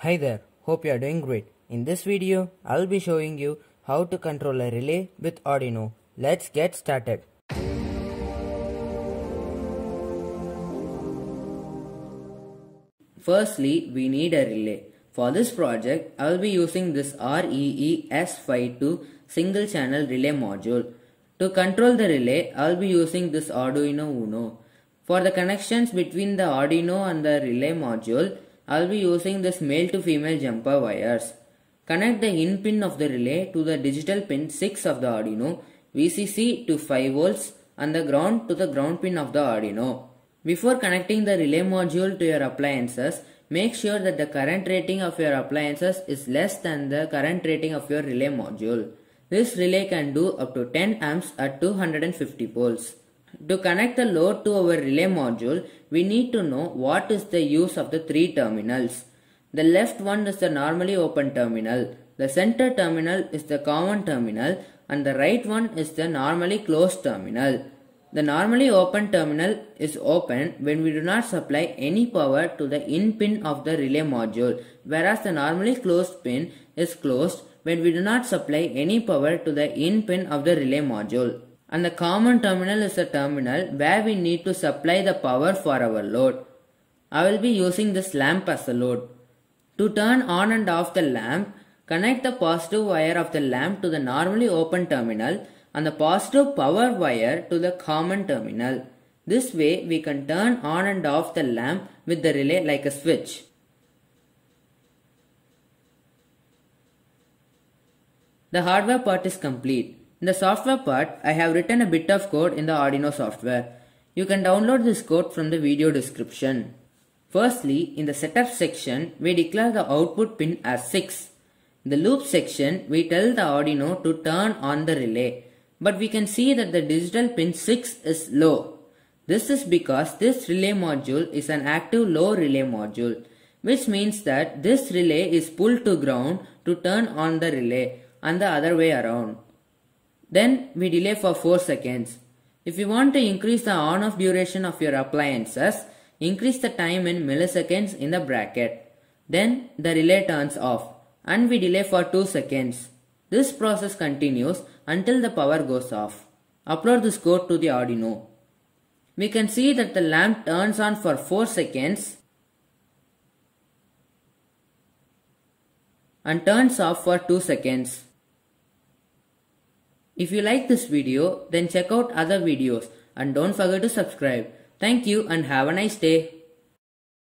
Hi there, hope you are doing great. In this video, I'll be showing you how to control a relay with Arduino. Let's get started. Firstly, we need a relay. For this project, I'll be using this rees S52 single channel relay module. To control the relay, I'll be using this Arduino Uno. For the connections between the Arduino and the relay module, I'll be using this male to female jumper wires. Connect the in pin of the relay to the digital pin 6 of the Arduino, VCC to 5 volts and the ground to the ground pin of the Arduino. Before connecting the relay module to your appliances, make sure that the current rating of your appliances is less than the current rating of your relay module. This relay can do up to 10 amps at 250 volts. To connect the load to our relay module, we need to know what is the use of the three terminals. The left one is the normally open terminal, the center terminal is the common terminal and the right one is the normally closed terminal. The normally open terminal is open when we do not supply any power to the in pin of the relay module whereas the normally closed pin is closed when we do not supply any power to the in pin of the relay module and the common terminal is the terminal where we need to supply the power for our load. I will be using this lamp as a load. To turn on and off the lamp, connect the positive wire of the lamp to the normally open terminal and the positive power wire to the common terminal. This way we can turn on and off the lamp with the relay like a switch. The hardware part is complete. In the software part, I have written a bit of code in the Arduino software. You can download this code from the video description. Firstly, in the setup section, we declare the output pin as 6. In the loop section, we tell the Arduino to turn on the relay. But we can see that the digital pin 6 is low. This is because this relay module is an active low relay module, which means that this relay is pulled to ground to turn on the relay and the other way around. Then we delay for 4 seconds. If you want to increase the on off duration of your appliances, increase the time in milliseconds in the bracket. Then the relay turns off and we delay for 2 seconds. This process continues until the power goes off. Upload this code to the Arduino. We can see that the lamp turns on for 4 seconds and turns off for 2 seconds. If you like this video, then check out other videos and don't forget to subscribe. Thank you and have a nice day.